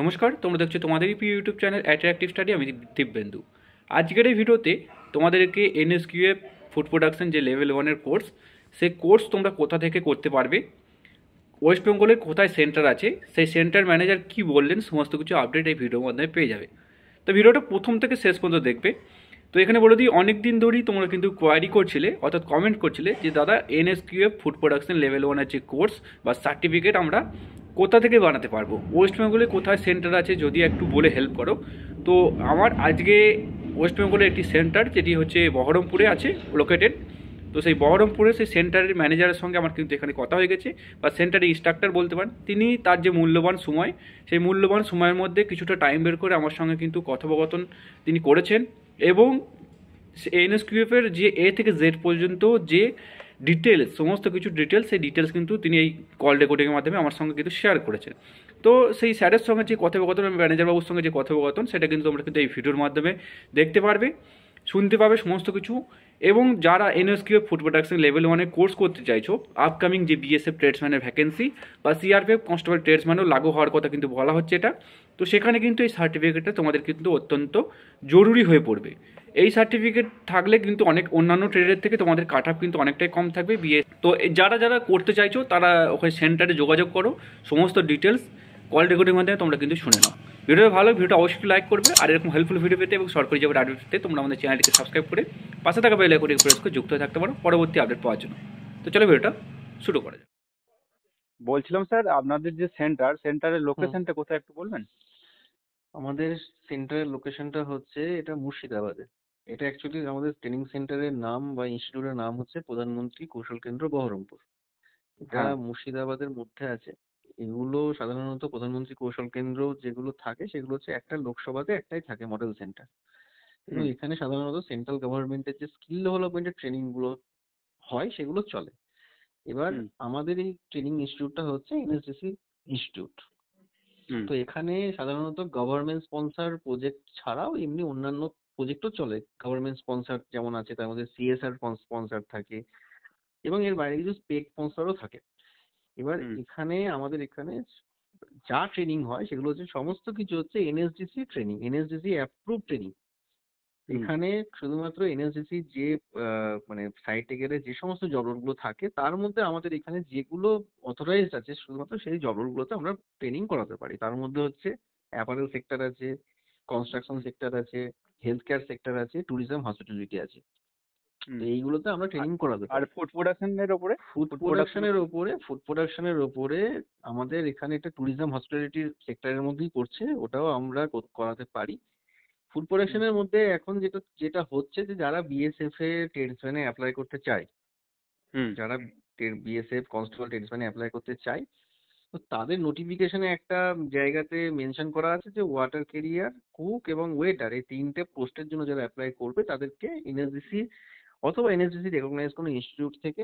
নমস্কার তোমরা দেখছো তোমাদেরই প্রিয় ইউটিউব চ্যানেল অ্যাট্রাকটিভ স্টাডি আমি দিব্যেন্দু আজকের এই ভিডিওতে তোমাদেরকে এনএসকিউএফ ফুড প্রোডাকশন যে লেভেল ওয়ানের কোর্স সে কোর্স তোমরা কোথা থেকে করতে পারবে ওয়েস্ট বেঙ্গলের কোথায় সেন্টার আছে সেই সেন্টার ম্যানেজার কি বললেন সমস্ত কিছু আপডেট এই ভিডিওর মাধ্যমে পেয়ে যাবে তো ভিডিওটা প্রথম থেকে শেষ পর্যন্ত দেখবে তো এখানে বলে দিই অনেক দিন ধরেই তোমরা কিন্তু কোয়ারি করছিলে অর্থাৎ কমেন্ট করছিলে যে দাদা এনএসকিউএফ ফুড প্রোডাকশন লেভেল ওয়ানের যে কোর্স বা সার্টিফিকেট আমরা কোথা থেকে বানাতে পারবো ওয়েস্ট বেঙ্গলে কোথায় সেন্টার আছে যদি একটু বলে হেল্প করো তো আমার আজকে ওয়েস্ট বেঙ্গলের একটি সেন্টার যেটি হচ্ছে বহরমপুরে আছে লোকেটেড তো সেই বহরমপুরে সেই সেন্টারের ম্যানেজারের সঙ্গে আমার কিন্তু এখানে কথা হয়ে গেছে বা সেন্টারের ইনস্ট্রাক্টর বলতে পারেন তিনি তার যে মূল্যবান সময় সেই মূল্যবান সময়ের মধ্যে কিছুটা টাইম বের করে আমার সঙ্গে কিন্তু কথোপকথন তিনি করেছেন এবং এনএসকিউএফের যে এ থেকে জেড পর্যন্ত যে ডিটেলস সমস্ত কিছু ডিটেলস সেই ডিটেলস কিন্তু তিনি এই কল রেকর্ডিংয়ের মাধ্যমে আমার সঙ্গে কিন্তু শেয়ার করেছেন তো সেই স্যারের সঙ্গে যে কথোপকথন আমি ম্যানেজারবাবুর সঙ্গে যে কথোপকথন সেটা কিন্তু তোমরা কিন্তু এই ভিডিওর মাধ্যমে দেখতে পারবে শুনতে পাবে সমস্ত কিছু এবং যারা এনএসকিউএফ ফুড প্রোডাকশন লেভেল ওয়ানে কোর্স করতে চাইছো আপকামিং যে বিএসএফ ট্রেডসম্যানের ভ্যাকেন্সি বা সিআরপিএফ কনস্টেবল ট্রেডসম্যানও লাগু হওয়ার কথা কিন্তু বলা হচ্ছে এটা তো সেখানে কিন্তু এই সার্টিফিকেটটা তোমাদের কিন্তু অত্যন্ত জরুরি হয়ে পড়বে এই সার্টিফিকেট থাকলে কিন্তু অনেক অন্যান্য ট্রেডের থেকে তোমাদের কাট আপ কিন্তু অনেকটাই কম থাকবে বিয়ে তো যারা যারা করতে চাইছো তারা ওখানে সেন্টারে যোগাযোগ করো সমস্ত ডিটেলস কল রেকর্ডিং মাধ্যমে তোমরা কিন্তু শুনে নাও ভিডিওটা ভালো ভিডিওটা অবশ্যই লাইক করবে আর এরকম হেল্পফুল ভিডিও পেতে এবং সরকারি যাবে আপডেট পেতে তোমরা আমাদের চ্যানেলটিকে সাবস্ক্রাইব করে পাশে থাকা বেল আইকনে প্রেস করে যুক্ত থাকতে পারো পরবর্তী আপডেট পাওয়ার জন্য তো চলো ভিডিওটা শুরু করা যাক বলছিলাম স্যার আপনাদের যে সেন্টার সেন্টারের লোকেশনটা কোথায় একটু বলবেন আমাদের সেন্টারের লোকেশনটা হচ্ছে এটা মুর্শিদাবাদে এটা অ্যাকচুয়ালি আমাদের ট্রেনিং সেন্টারের নাম বা ইনস্টিটিউটের নাম হচ্ছে প্রধানমন্ত্রী কৌশল কেন্দ্র বহরমপুর এটা হ্যাঁ। মুর্শিদাবাদের মধ্যে আছে এগুলো সাধারণত প্রধানমন্ত্রী কৌশল কেন্দ্র যেগুলো থাকে সেগুলো হচ্ছে একটা লোকসভাতে একটাই থাকে মডেল সেন্টার এখানে সাধারণত সেন্ট্রাল গভর্নমেন্টের যে স্কিল ডেভেলপমেন্টের ট্রেনিং গুলো হয় সেগুলো চলে এবার আমাদের এই ট্রেনিং ইনস্টিটিউটটা হচ্ছে এনএসডিসি ইনস্টিটিউট তো এখানে সাধারণত গভর্নমেন্ট স্পন্সর প্রজেক্ট ছাড়াও এমনি অন্যান্য প্রজেক্টও চলে গভর্নমেন্ট স্পন্সর যেমন আছে তার মধ্যে সিএসআর স্পন্সর থাকে এবং এর বাইরে কিছু পেড স্পন্সরও থাকে এবার এখানে আমাদের এখানে যা ট্রেনিং হয় সেগুলো হচ্ছে সমস্ত কিছু হচ্ছে NSDC training NSDC approve training এখানে শুধুমাত্র এনএসডিসি যে মানে সাইটে গেলে যে সমস্ত জব রোলগুলো থাকে তার মধ্যে আমাদের এখানে যেগুলো অথরাইজড আছে শুধুমাত্র সেই জব রোলগুলোতে আমরা ট্রেনিং করাতে পারি তার মধ্যে হচ্ছে অ্যাপারেল সেক্টর আছে কনস্ট্রাকশন সেক্টর আছে হেলথ কেয়ার সেক্টর আছে ট্যুরিজম হসপিটালিটি আছে এইগুলোতে আমরা ট্রেনিং করাতে আর ফুড প্রোডাকশনের উপরে ফুড প্রোডাকশনের উপরে ফুড প্রোডাকশনের উপরে আমাদের এখানে একটা ট্যুরিজম হসপিটালিটির সেক্টরের মধ্যেই পড়ছে ওটাও আমরা করাতে পারি ফুড প্রোডাকশনের মধ্যে এখন যেটা যেটা হচ্ছে যে যারা বিএসএফ এ টেনশনে অ্যাপ্লাই করতে চায় যারা বিএসএফ কনস্টেবল টেনশনে অ্যাপ্লাই করতে চায় তো তাদের নোটিফিকেশনে একটা জায়গাতে মেনশন করা আছে যে ওয়াটার কেরিয়ার কুক এবং ওয়েটার এই তিনটে পোস্টের জন্য যারা অ্যাপ্লাই করবে তাদেরকে এনএসডিসি অথবা এনএসডিসি রেকগনাইজ কোনো ইনস্টিটিউট থেকে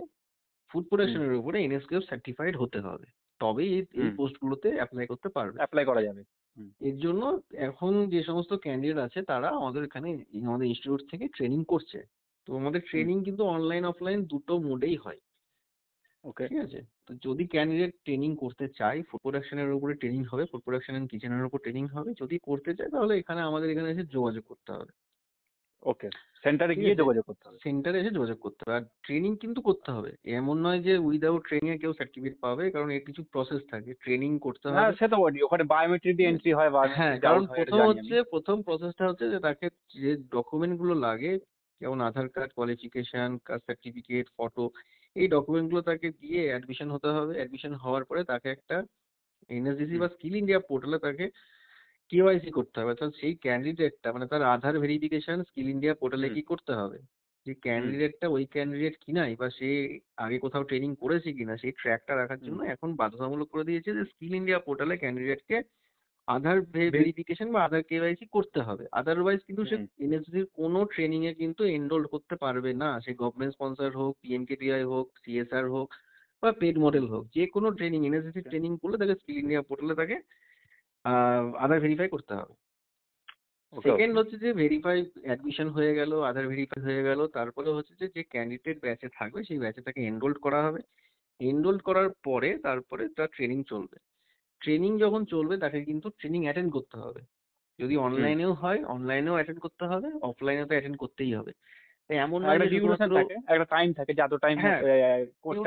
ফুড প্রোডাকশনের উপরে এনএসকেও সার্টিফাইড হতে হবে তবেই এই পোস্টগুলোতে অ্যাপ্লাই করতে পারবে অ্যাপ্লাই করা যাবে এর জন্য এখন যে সমস্ত ক্যান্ডিডেট আছে তারা আমাদের এখানে আমাদের ইনস্টিটিউট থেকে ট্রেনিং করছে তো আমাদের ট্রেনিং কিন্তু অনলাইন অফলাইন দুটো মোডেই হয় ওকে ঠিক আছে তো যদি ক্যান্ডিডেট ট্রেনিং করতে চায় ফুড প্রোডাকশনের উপরে ট্রেনিং হবে ফুড প্রোডাকশন অ্যান্ড কিচেনের উপর ট্রেনিং হবে যদি করতে চায় তাহলে এখানে আমাদের এখানে এসে যোগাযোগ করতে হবে ওকে সেন্টারে গিয়ে যোগাযোগ করতে হবে সেন্টারে এসে যোগাযোগ করতে হবে আর ট্রেনিং কিন্তু করতে হবে এমন নয় যে উইদাউট ট্রেনিং এ কেউ সার্টিফিকেট পাবে কারণ এর কিছু প্রসেস থাকে ট্রেনিং করতে হ্যাঁ, হবে হ্যাঁ সে বডি ওখানে বায়োমেট্রিক দিয়ে এন্ট্রি হয় বা হ্যাঁ কারণ প্রথম হচ্ছে প্রথম প্রসেসটা হচ্ছে যে তাকে যে ডকুমেন্ট গুলো লাগে যেমন Aadhaar card qualification caste certificate photo এই ডকুমেন্ট গুলো তাকে দিয়ে অ্যাডমিশন হতে হবে অ্যাডমিশন হওয়ার পরে তাকে একটা এনএসডিসি বা স্কিল ইন্ডিয়া পোর্টালে তাকে কেওয়াইসি করতে হবে অর্থাৎ সেই ক্যান্ডিডেটটা মানে তার আধার ভেরিফিকেশন স্কিল ইন্ডিয়া পোর্টালে কি করতে হবে যে ক্যান্ডিডেটটা ওই ক্যান্ডিডেট কিনা বা সে আগে কোথাও ট্রেনিং করেছে কিনা সেই ট্র্যাকটা রাখার জন্য এখন বাধ্যতামূলক করে দিয়েছে যে স্কিল ইন্ডিয়া পোর্টালে ক্যান্ডিডেটকে আধার ভেরিফিকেশন বা আধার কেওয়াইসি করতে হবে আদারওয়াইজ কিন্তু সে এনএসসির কোনো ট্রেনিং এ কিন্তু এনরোল করতে পারবে না সে গভর্নমেন্ট স্পন্সার হোক পিএমকেটিআই হোক সিএসআর হোক বা পেড মডেল হোক যে কোনো ট্রেনিং এনএসসি ট্রেনিং করলে তাকে স্কিল ইন্ডিয়া পোর্টালে তাকে আধার ভেরিফাই করতে হবে সেকেন্ড হচ্ছে যে ভেরিফাই অ্যাডমিশন হয়ে গেল আধার ভেরিফাই হয়ে গেল তারপরে হচ্ছে যে যে ক্যান্ডিডেট ব্যাচে থাকবে সেই ব্যাচে তাকে এনরোল্ড করা হবে এনরোল করার পরে তারপরে তার ট্রেনিং চলবে ট্রেনিং যখন চলবে তাকে কিন্তু ট্রেনিং অ্যাটেন্ড করতে হবে যদি অনলাইনেও হয় অনলাইনেও অ্যাটেন্ড করতে হবে অফলাইনেও তো অ্যাটেন্ড করতেই হবে এমন একটা ডিউরেশন একটা টাইম থাকে টাইম কোর্স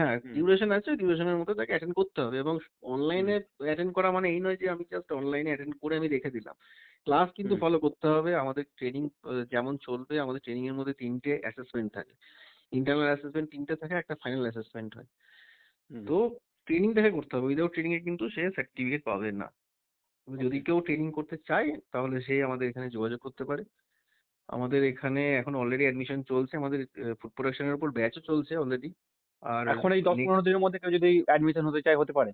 হ্যাঁ ডিউরেশন আছে হ্যাঁ, তাকে করতে হবে এবং অনলাইনে অ্যাটেন্ড করা মানে এই নয় যে আমি জাস্ট অনলাইনে করে আমি রেখে দিলাম ক্লাস কিন্তু ফলো করতে হবে আমাদের ট্রেনিং যেমন চলবে আমাদের ট্রেনিং এর মধ্যে তিনটে অ্যাসেসমেন্ট থাকে ইন্টারনাল অ্যাসেসমেন্ট তিনটে থাকে একটা ফাইনাল অ্যাসেসমেন্ট হয় তো ট্রেনিং দেখে করতে হবে উইদাউট ট্রেনিং এ কিন্তু সে সার্টিফিকেট পাবে না আচ্ছা। যদি কেউ ট্রেনিং করতে চায় তাহলে সে আমাদের এখানে যোগাযোগ করতে পারে আমাদের এখানে এখন অলরেডি অ্যাডমিশন চলছে আমাদের ফুড প্রোডাকশনের উপর ব্যাচও চলছে অলরেডি আর এখন এই দশ পনেরো দিনের মধ্যে কেউ যদি অ্যাডমিশন হতে চায় হতে পারে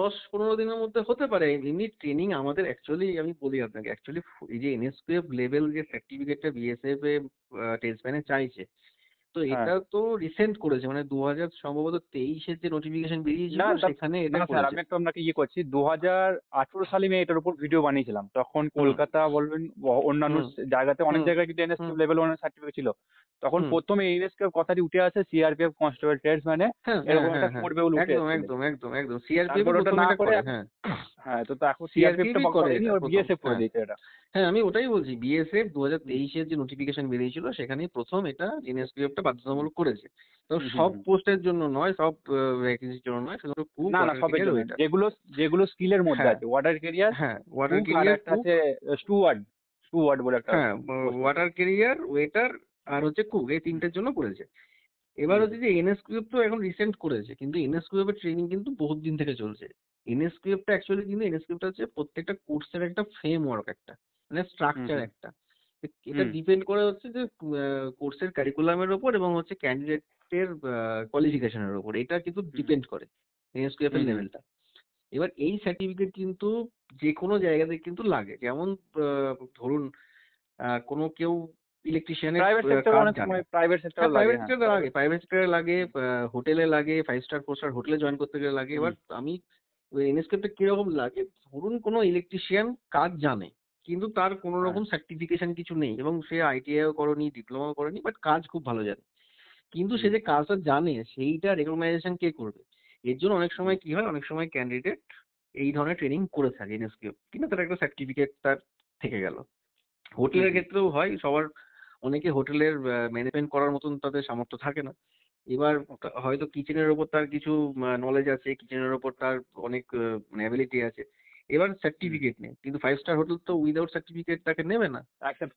দশ পনেরো দিনের মধ্যে হতে পারে এমনি ট্রেনিং আমাদের অ্যাকচুয়ালি আমি বলি আপনাকে অ্যাকচুয়ালি এই যে এনএসপিএফ লেভেল যে সার্টিফিকেটটা বিএসএফ এ টেস্ট চাইছে তো হ্যাঁ। এটা তো recent করেছে মানে দু হাজার সম্ভবত তেইশে যে notification বেরিয়েছিল সেখানে এটা করেছে। আমি একটু আপনাকে ইয়ে করছি দু হাজার আঠেরো সালে আমি এটার উপর ভিডিও বানিয়েছিলাম তখন কলকাতা বলবেন অন্যান্য জায়গাতে অনেক জায়গায় কিন্তু এনএসকিউ লেভেল ওয়ান সার্টিফিকেট ছিল তখন প্রথমে এনএসকিউ কথাটি উঠে আসে সিআরপিএফ কনস্টেবল ট্রেডস মানে হ্যাঁ, হ্যাঁ, এরকম একটা করবে বলে উঠে একদম একদম একদম একদম সিআরপিএফ প্রথমে এটা করে হ্যাঁ হ্যাঁ তো এখন সিআরপিএফ করে বিএসএফ করে দিয়েছে এটা হ্যাঁ আমি ওটাই বলছি বিএসএফ দু হাজার তেইশের যে নোটিফিকেশন বেরিয়েছিল সেখানে প্রথম এটা এনএসকিউ একটা বাধ্যতামূলক করেছে তো সব পোস্টের জন্য নয় সব ভ্যাকেন্সির জন্য নয় শুধুমাত্র কুক না না সবের যেগুলো যেগুলো স্কিলের মধ্যে হ্যাঁ। আছে ওয়াটার ক্যারিয়ার হ্যাঁ ওয়াটার ক্যারিয়ার আছে স্টুয়ার্ড স্টুয়ার্ড বলে একটা হ্যাঁ ওয়াটার ক্যারিয়ার ওয়েটার আর হচ্ছে কুক এই তিনটার জন্য করেছে এবার হচ্ছে যে এনএসকিউএফ তো এখন রিসেন্ট করেছে কিন্তু এনএসকিউএফ এর ট্রেনিং কিন্তু বহুত দিন থেকে চলছে এনএসকিউএফ টা অ্যাকচুয়ালি কিন্তু এনএসকিউএফ টা হচ্ছে প্রত্যেকটা কোর্সের একটা ফ্রেমওয়ার্ক একটা মানে স্ট্রাকচার একটা এটা ডিপেন্ড করে হচ্ছে যে কোর্সের কারিকুলামের ওপর এবং হচ্ছে ক্যান্ডিডেটের কোয়ালিফিকেশনের ওপর এটা কিন্তু ডিপেন্ড করে এনএসকিউএফ লেভেলটা এবার এই সার্টিফিকেট কিন্তু যে কোনো জায়গাতে কিন্তু লাগে যেমন ধরুন কোনো কেউ ইলেকট্রিশিয়ানের প্রাইভেট সেক্টর লাগে প্রাইভেট হ্যাঁ। সেক্টরে লাগে হোটেলে লাগে ফাইভ স্টার ফোর স্টার হোটেলে জয়েন করতে গেলে লাগে এবার আমি এনএসকেপটা কিরকম লাগে ধরুন কোনো ইলেকট্রিশিয়ান কাজ জানে কিন্তু তার কোনোরকম হ্যাঁ। রকম সার্টিফিকেশন কিছু নেই এবং সে আইটিআইও করেনি ডিপ্লোমাও করেনি বাট কাজ খুব ভালো জানে কিন্তু সে যে কাজটা জানে সেইটা রেকগনাইজেশন কে করবে এর জন্য অনেক সময় কি হয় অনেক সময় ক্যান্ডিডেট এই ধরনের ট্রেনিং করে থাকে এনএসকিউ কিন্তু তার একটা সার্টিফিকেট তার থেকে গেল হোটেলের ক্ষেত্রেও হয় সবার অনেকে হোটেলের ম্যানেজমেন্ট করার মতন তাদের সামর্থ্য থাকে না এবার হয়তো কিচেনের ওপর তার কিছু নলেজ আছে কিচেনের ওপর তার অনেক মানে অ্যাবিলিটি আছে এবার সার্টিফিকেট নেই কিন্তু ফাইভ স্টার হোটেল তো উইদাউট সার্টিফিকেট তাকে নেবে না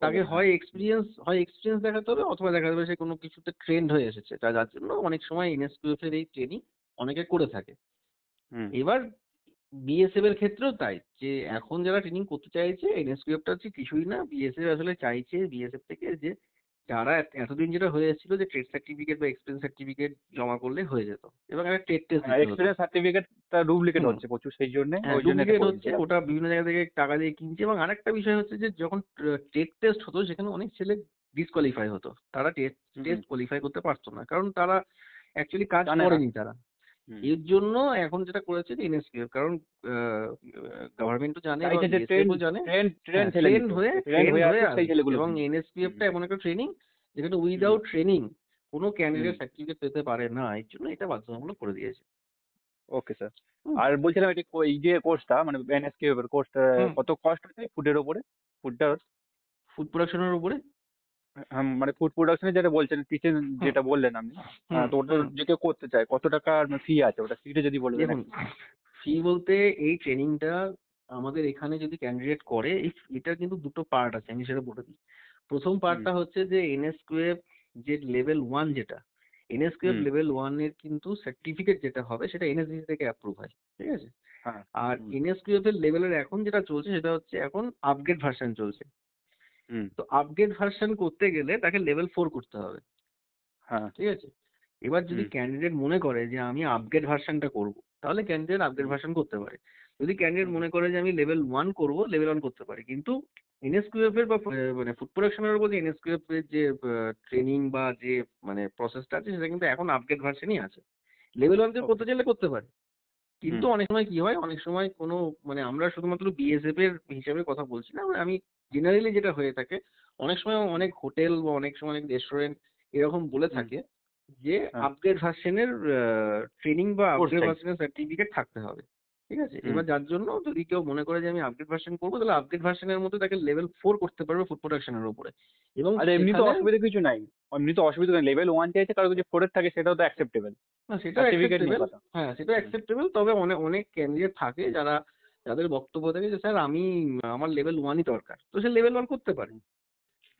তাকে হয় এক্সপিরিয়েন্স হয় এক্সপিরিয়েন্স দেখাতে হবে অথবা দেখা যাবে সে কোনো কিছুতে ট্রেন্ড হয়ে এসেছে যার জন্য অনেক সময় এনএসপিএফ এর এই ট্রেনিং অনেকে করে থাকে এবার বিএসএফ এর ক্ষেত্রেও তাই যে এখন যারা ট্রেনিং করতে চাইছে টা হচ্ছে কিছুই না বিএসএফ আসলে চাইছে বিএসএফ থেকে যে যারা এতদিন যেটা হয়ে এসেছিল যে ট্রেড সার্টিফিকেট বা এক্সপিরিয়েন্স সার্টিফিকেট জমা করলে হয়ে যেত এবং একটা টেট টেস্ট এক্সপিরিয়েন্স সার্টিফিকেটটা ডুপ্লিকেট হচ্ছে প্রচুর সেই জন্য হ্যাঁ, ওই জন্য হচ্ছে ওটা বিভিন্ন জায়গা থেকে টাকা দিয়ে কিনছে এবং আরেকটা বিষয় হচ্ছে যে যখন টেট টেস্ট হতো সেখানে অনেক ছেলে ডিসকোয়ালিফাই হতো তারা টেস্ট টেস্ট কোয়ালিফাই করতে পারতো না কারণ তারা অ্যাকচুয়ালি কাজ করেনি তারা এর জন্য এখন যেটা করেছে যে এনএসপিএফ কারণ তো জানে জানে ট্রেন হ্যাঁ, ট্রেন এমন একটা ট্রেনিং যেখানে উইদাউট ট্রেনিং কোনো ক্যান্ডিডেট সার্টিফিকেট পেতে পারে না এর জন্য এটা বাধ্যতামূলক করে দিয়েছে ওকে স্যার আর বলছিলাম এটা এই যে কোর্সটা মানে এনএসকে এর কোর্সটা কত কস্ট হচ্ছে ফুডের উপরে ফুডটা ফুড প্রোডাকশনের উপরে হ্যাঁ, মানে ফুড প্রোডাকশনে যেটা বলছেন কিচেন যেটা বললেন আপনি হ্যাঁ, তো ওটা যে কেউ করতে চায় কত টাকার ফি আছে ওটা ফিটা যদি বলেন ফি বলতে এই ট্রেনিংটা আমাদের এখানে যদি ক্যান্ডিডেট করে এটা কিন্তু দুটো পার্ট আছে আমি সেটা বলে দিই প্রথম পার্টটা হচ্ছে যে এনএসকিউএফ যে লেভেল ওয়ান যেটা এনএসকিউএফ লেভেল ওয়ান এর কিন্তু সার্টিফিকেট যেটা হবে সেটা এনএসডিসি থেকে অ্যাপ্রুভ হয় ঠিক আছে হ্যাঁ, আর এনএসকিউএফ এর লেভেলের এখন যেটা চলছে সেটা হচ্ছে এখন আপগ্রেড ভার্সন চলছে তো আপগ্রেড ভার্সন করতে গেলে তাকে লেভেল ফোর করতে হবে হ্যাঁ ঠিক আছে এবার যদি ক্যান্ডিডেট মনে করে যে আমি আপগ্রেড ভার্সনটা করব তাহলে ক্যান্ডিডেট আপগ্রেড ভার্সন করতে পারে যদি ক্যান্ডিডেট মনে করে যে আমি লেভেল ওয়ান করব লেভেল ওয়ান করতে পারে কিন্তু এনএসকিউএফ এর বা মানে ফুড প্রোডাকশনের উপর যে এনএসকিউএফ এর যে ট্রেনিং বা যে মানে প্রসেসটা আছে সেটা কিন্তু এখন আপডেট ভার্সনই আছে লেভেল ওয়ান কেউ করতে চাইলে করতে পারে কিন্তু অনেক সময় কি হয় অনেক সময় কোনো মানে আমরা শুধুমাত্র বিএসএফ এর হিসাবে কথা বলছি না আমি জেনারেলি যেটা হয়ে থাকে অনেক সময় অনেক হোটেল বা অনেক সময় অনেক রেস্টুরেন্ট এরকম বলে থাকে যে আপগ্রেড ভার্সনের ট্রেনিং বা আপগ্রেড ভার্সনের সার্টিফিকেট থাকতে হবে ঠিক আছে এবার যার জন্য যদি কেউ মনে করে যে আমি আপডেট ভার্সন করবো তাহলে আপডেট ভার্সনের মধ্যে তাকে লেভেল ফোর করতে পারবে ফুড প্রোডাকশনের উপরে এবং আর এমনি তো অসুবিধা কিছু নাই এমনি তো অসুবিধা নাই লেভেল ওয়ান চাইছে কারণ যে ফোরের থাকে সেটাও তো অ্যাকসেপ্টেবল সেটা অ্যাকসেপ্টেবল হ্যাঁ সেটা অ্যাকসেপ্টেবল তবে অনেক অনেক ক্যান্ডিডেট থাকে যারা যাদের বক্তব্য থাকে যে স্যার আমি আমার লেভেল ওয়ানই দরকার তো সে লেভেল ওয়ান করতে পারে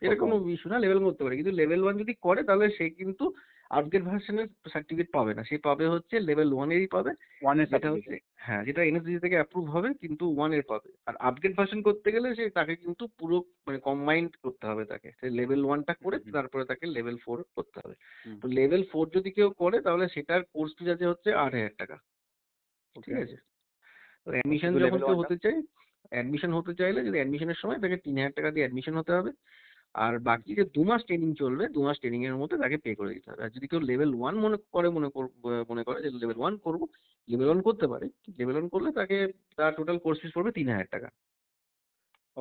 এটা কোনো ইস্যু না লেভেল করতে পারে কিন্তু লেভেল ওয়ান যদি করে তাহলে সে কিন্তু আপগ্রেড ভার্সনের সার্টিফিকেট পাবে না সে পাবে হচ্ছে লেভেল ওয়ানেরই পাবে যেটা হচ্ছে হ্যাঁ যেটা এনএসডি থেকে অ্যাপ্রুভ হবে কিন্তু ওয়ানের পাবে আর আপগ্রেড ভার্সন করতে গেলে সে তাকে কিন্তু পুরো মানে কম্বাইন্ড করতে হবে তাকে সে লেভেল ওয়ানটা করে তারপরে তাকে লেভেল ফোর করতে হবে তো লেভেল ফোর যদি কেউ করে তাহলে সেটার কোর্স ফিজ আছে হচ্ছে আট হাজার টাকা ঠিক আছে তো অ্যাডমিশন যখন কেউ হতে চাই অ্যাডমিশন হতে চাইলে যদি অ্যাডমিশনের সময় তাকে তিন হাজার টাকা দিয়ে অ্যাডমিশন হতে হবে আর বাকি যে দু মাস ট্রেনিং চলবে দু মাস ট্রেনিংয়ের মধ্যে তাকে পে করে দিতে হবে আর যদি কেউ লেভেল ওয়ান মনে করে মনে মনে করে যে লেভেল ওয়ান করবো লেভেল ওয়ান করতে পারে লেভেল ওয়ান করলে তাকে তার টোটাল কোর্স ফিস পড়বে তিন হাজার টাকা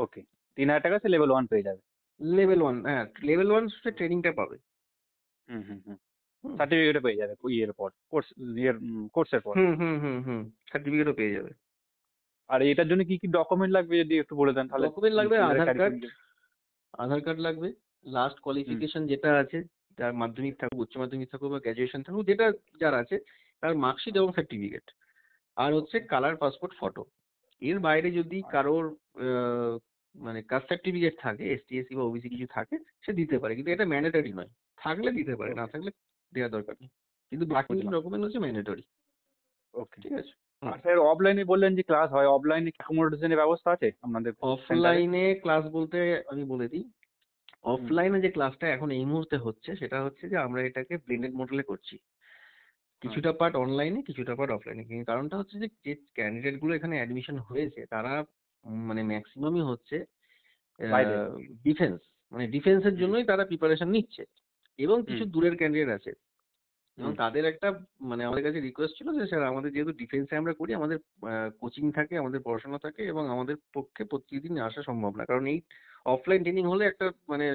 ওকে তিন হাজার টাকা সে লেভেল ওয়ান পেয়ে যাবে লেভেল ওয়ান হ্যাঁ লেভেল ওয়ান সে ট্রেনিংটা পাবে হুম হুম হুম সার্টিফিকেটও পেয়ে যাবে ইয়ের পর কোর্স ইয়ের কোর্সের পর হুম হুম হুম হুম সার্টিফিকেটও পেয়ে যাবে আর এটার জন্য কি কি ডকুমেন্ট লাগবে যদি একটু বলে দেন তাহলে ডকুমেন্ট লাগবে আধার কার্ড আধার কার্ড লাগবে লাস্ট কোয়ালিফিকেশন যেটা আছে যার মাধ্যমিক থাকুক উচ্চ মাধ্যমিক থাকুক বা গ্র্যাজুয়েশন থাকুক যেটা যার আছে তার মার্কশিট এবং সার্টিফিকেট আর হচ্ছে কালার পাসপোর্ট ফটো এর বাইরে যদি কারোর মানে কাস্ট সার্টিফিকেট থাকে এসটি এসসি বা ওবিসি কিছু থাকে সে দিতে পারে কিন্তু এটা ম্যান্ডেটরি নয় থাকলে দিতে পারে না থাকলে দেওয়ার দরকার নেই কিন্তু বাকি ডকুমেন্ট হচ্ছে ম্যান্ডেটরি ওকে ঠিক আছে স্যার অফলাইনে বললেন যে ক্লাস হয় অফলাইনে অ্যাকোমোডেশনের ব্যবস্থা আছে আপনাদের অফলাইনে ক্লাস বলতে আমি বলে দিই অফলাইনে যে ক্লাসটা এখন এই মুহূর্তে হচ্ছে সেটা হচ্ছে যে আমরা এটাকে ব্লেন্ডেড মডেলে করছি কিছুটা পার্ট অনলাইনে কিছুটা পার্ট অফলাইনে কিন্তু কারণটা হচ্ছে যে যে গুলো এখানে অ্যাডমিশন হয়েছে তারা মানে ম্যাক্সিমামই হচ্ছে ডিফেন্স মানে ডিফেন্সের জন্যই তারা প্রিপারেশন নিচ্ছে এবং কিছু দূরের ক্যান্ডিডেট আছে এবং তাদের একটা মানে আমাদের কাছে রিকোয়েস্ট ছিল যে স্যার আমাদের যেহেতু ডিফেন্সে আমরা করি আমাদের কোচিং থাকে আমাদের পড়াশোনা থাকে এবং আমাদের পক্ষে প্রতিদিন আসা সম্ভব না কারণ এই অফলাইন ট্রেনিং হলে একটা মানে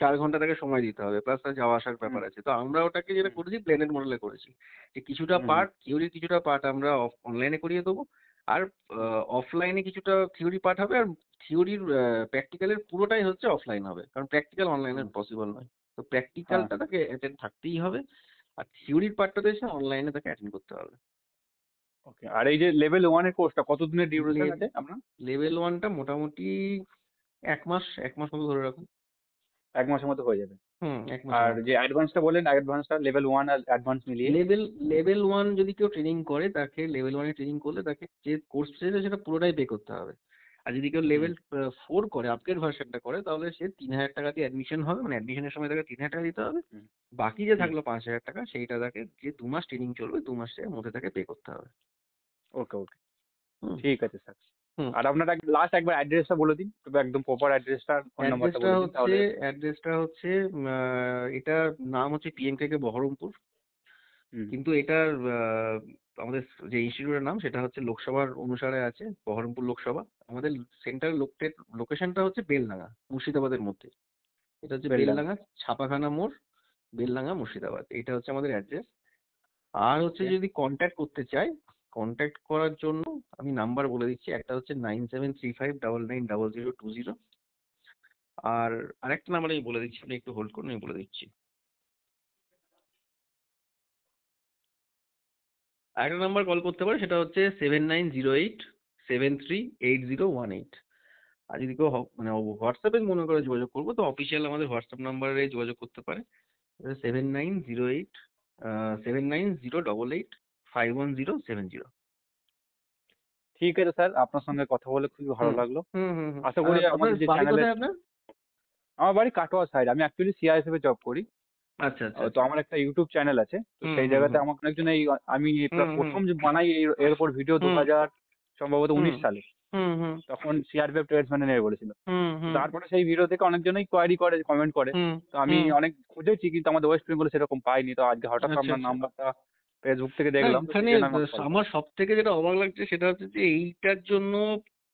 চার ঘন্টা তাকে সময় দিতে হবে প্লাস তার যাওয়া আসার ব্যাপার আছে তো আমরা ওটাকে যেটা করেছি প্ল্যানেট মডেলে করেছি যে কিছুটা পার্ট থিওরি কিছুটা পার্ট আমরা অনলাইনে করিয়ে দেবো আর অফলাইনে কিছুটা থিওরি পার্ট হবে আর থিওরির প্র্যাকটিক্যালের পুরোটাই হচ্ছে অফলাইন হবে কারণ প্র্যাকটিক্যাল অনলাইনে পসিবল নয় তো প্র্যাকটিক্যালটা তাকে অ্যাটেন্ড থাকতেই হবে আর থিওরির পার্টটাতে এসে অনলাইনে তাকে অ্যাটেন্ড করতে হবে ওকে আর এই যে লেভেল ওয়ান এর কোর্সটা কতদিনের ডিউরেশন আছে আপনার লেভেল ওয়ানটা মোটামুটি এক মাস এক মাস মতো ধরে রাখুন এক মাসের মতো হয়ে যাবে হুম আর যে অ্যাডভান্সটা বলেন অ্যাডভান্সটা লেভেল ওয়ান আর অ্যাডভান্স মিলিয়ে লেভেল লেভেল ওয়ান যদি কেউ ট্রেনিং করে তাকে লেভেল ওয়ানে ট্রেনিং করলে তাকে যে কোর্স সেটা পুরোটাই পে করতে হবে আর যদি কেউ লেভেল ফোর করে আপগ্রেড ভার্সনটা করে তাহলে সে তিন হাজার টাকা দিয়ে অ্যাডমিশন হবে মানে অ্যাডমিশনের সময় তাকে তিন হাজার টাকা দিতে হবে বাকি যে থাকলো পাঁচ হাজার টাকা সেইটা তাকে যে দু মাস ট্রেনিং চলবে দু মাসের মধ্যে তাকে পে করতে হবে ওকে ওকে ঠিক আছে স্যার আর আপনার লাস্ট একবার অ্যাড্রেসটা বলে দিন তবে একদম প্রপার অ্যাড্রেসটা ফোন নাম্বারটা বলে দিন তাহলে অ্যাড্রেসটা হচ্ছে এটা নাম হচ্ছে পিএমকে থেকে বহরমপুর কিন্তু এটার আমাদের যে ইনস্টিটিউটের নাম সেটা হচ্ছে লোকসভার অনুসারে আছে বহরমপুর লোকসভা আমাদের সেন্টার লোকেট লোকেশনটা হচ্ছে বেলডাঙ্গা মুর্শিদাবাদের মধ্যে এটা হচ্ছে বেলডাঙ্গা ছাপাখানা মোড় বেলডাঙ্গা মুর্শিদাবাদ এটা হচ্ছে আমাদের অ্যাড্রেস আর হচ্ছে যদি কন্ট্যাক্ট করতে চাই কন্ট্যাক্ট করার জন্য আমি নাম্বার বলে দিচ্ছি একটা হচ্ছে nine seven three five double nine double zero two zero আর আরেকটা নাম্বার আমি বলে দিচ্ছি আপনি একটু হোল্ড করুন আমি বলে দিচ্ছি আরেকটা নাম্বার কল করতে পারো সেটা হচ্ছে seven nine zero eight seven three eight zero one eight আর যদি কেউ মানে হোয়াটসঅ্যাপে মনে করে যোগাযোগ করবো তো অফিসিয়াল আমাদের হোয়াটসঅ্যাপ নাম্বারে যোগাযোগ করতে পারে seven nine zero eight seven nine zero double eight five one zero seven zero ঠিক আছে স্যার আপনার সঙ্গে কথা বলে খুবই ভালো লাগলো আশা করি আমাদের যে চ্যানেলে আমার বাড়ি কাটোয়া সাইড আমি অ্যাকচুয়ালি সিআইএসএফ জব করি আচ্ছা আচ্ছা তো আমার একটা ইউটিউব চ্যানেল আছে তো সেই জায়গাতে আমাকে অনেকজন এই আমি প্রথম যে বানাই এর উপর ভিডিও দু হাজার সম্ভবত উনিশ সালে তখন সিআরপিএফ মানে নেবে বলেছিল তারপরে সেই ভিডিও থেকে অনেকজনই কোয়ারি করে কমেন্ট করে তো আমি অনেক খুঁজেছি কিন্তু আমাদের ওয়েস্ট বেঙ্গলে সেরকম পাইনি তো আজকে হঠাৎ আচ্ছা, আচ্ছা। আমার নাম্বারটা ফেসবুক থেকে দেখলাম আমার সব থেকে যেটা অবাক লাগছে সেটা হচ্ছে যে এইটার জন্য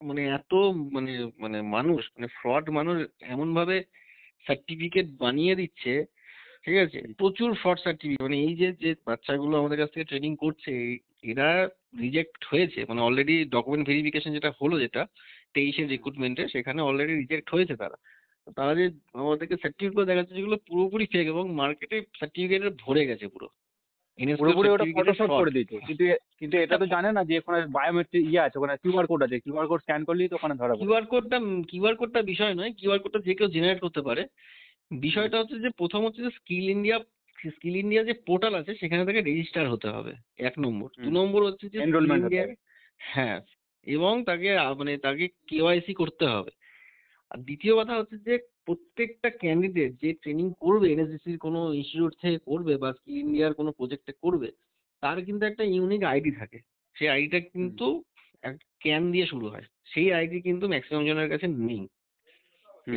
মানে এত মানে মানে মানুষ মানে ফ্রড মানুষ এমন ভাবে সার্টিফিকেট বানিয়ে দিচ্ছে ঠিক আছে প্রচুর ফর্সা টিভি মানে এই যে যে বাচ্চাগুলো আমাদের কাছ থেকে ট্রেনিং করছে এরা রিজেক্ট হয়েছে মানে অলরেডি ডকুমেন্ট ভেরিফিকেশন যেটা হলো যেটা তেইশের রিক্রুটমেন্টে সেখানে অলরেডি রিজেক্ট হয়েছে তারা তারা যে আমাদেরকে সার্টিফিকেট দেখাচ্ছে যেগুলো পুরোপুরি ফেক এবং মার্কেটে সার্টিফিকেট ভরে গেছে পুরো পুরোপুরি ওটা ফটোশপ করে দিয়েছে কিন্তু কিন্তু এটা তো জানে না যে ওখানে বায়োমেট্রিক ইয়ে আছে ওখানে কিউআর কোড আছে কিউআর কোড স্ক্যান করলেই তো ওখানে ধরা কিউআর কোডটা কিউআর কোডটা বিষয় নয় কিউআর কোডটা যে কেউ জেনারেট করতে পারে বিষয়টা হচ্ছে যে প্রথম হচ্ছে যে স্কিল ইন্ডিয়া স্কিল ইন্ডিয়া যে পোর্টাল আছে সেখানে থেকে রেজিস্টার হতে হবে এক নম্বর দু নম্বর হচ্ছে যে হ্যাঁ এবং তাকে মানে তাকে কেওয়াইসি করতে হবে আর দ্বিতীয় কথা হচ্ছে যে প্রত্যেকটা ক্যান্ডিডেট যে ট্রেনিং করবে এনএসডিসির কোনো ইনস্টিটিউট থেকে করবে বা স্কিল ইন্ডিয়ার কোনো প্রজেক্টে করবে তার কিন্তু একটা ইউনিক আইডি থাকে সেই আইডিটা কিন্তু ক্যান দিয়ে শুরু হয় সেই আইডি কিন্তু ম্যাক্সিমাম জনের কাছে নেই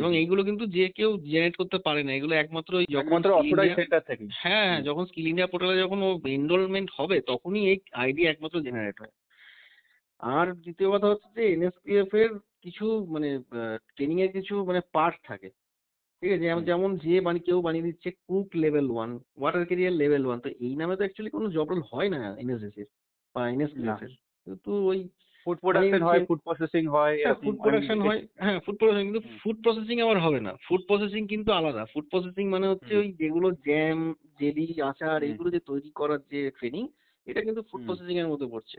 এবং এইগুলো কিন্তু যে কেউ জেনারেট করতে পারে না এগুলো একমাত্র একমাত্র অথরাইজ সেন্টার থেকে হ্যাঁ যখন স্কিল ইন্ডিয়া পোর্টালে যখন ও এনরোলমেন্ট হবে তখনই এই আইডি একমাত্র জেনারেট হয় আর দ্বিতীয় কথা হচ্ছে যে এনএসপিএফ এর কিছু মানে ট্রেনিং এর কিছু মানে পার্ট থাকে ঠিক আছে যেমন যে মানে কেউ বানিয়ে দিচ্ছে cook level one water carrier level one তো এই নামে তো অ্যাকচুয়ালি কোনো জব রোল হয় না এনএসএস এর বা এনএসপিএফ এর কিন্তু ওই ফুড প্রোডাকশন হয় ফুড প্রসেসিং হয় ফুড প্রোডাকশন হয় হ্যাঁ ফুড প্রসেসিং হ্যাঁ, কিন্তু ফুড প্রসেসিং আবার হবে না ফুড প্রসেসিং কিন্তু আলাদা ফুড প্রসেসিং মানে হচ্ছে ওই যেগুলো জ্যাম জেলি আচার এগুলো যে তৈরি করার যে ট্রেনিং এটা কিন্তু ফুড প্রসেসিং এর মধ্যে পড়ছে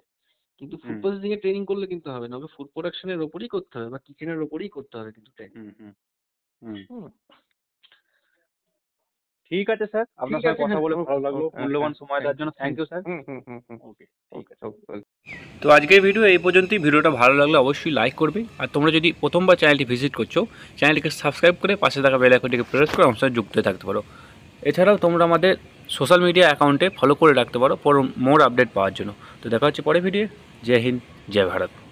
কিন্তু ফুড প্রসেসিং এর ট্রেনিং করলে কিন্তু হবে না ওকে ফুড প্রোডাকশনের ওপরই করতে হবে বা কিচেনের ওপরই করতে হবে কিন্তু ট্রেনিং ঠিক আছে স্যার আপনার সাথে কথা বলে ভালো লাগলো মূল্যবান সময় দেওয়ার জন্য thank you sir okay okay তো আজকের ভিডিও এই পর্যন্তই ভিডিওটা ভালো লাগলে অবশ্যই লাইক করবে আর তোমরা যদি প্রথমবার চ্যানেলটি ভিজিট করছো চ্যানেলটিকে সাবস্ক্রাইব করে পাশে থাকা বেল আইকনটিকে প্রেস করে আমার সাথে যুক্ত থাকতে পারো এছাড়াও তোমরা আমাদের সোশ্যাল মিডিয়া অ্যাকাউন্টে ফলো করে রাখতে পারো মোর আপডেট পাওয়ার জন্য তো দেখা হচ্ছে পরে ভিডিও জয় হিন্দ জয় ভারত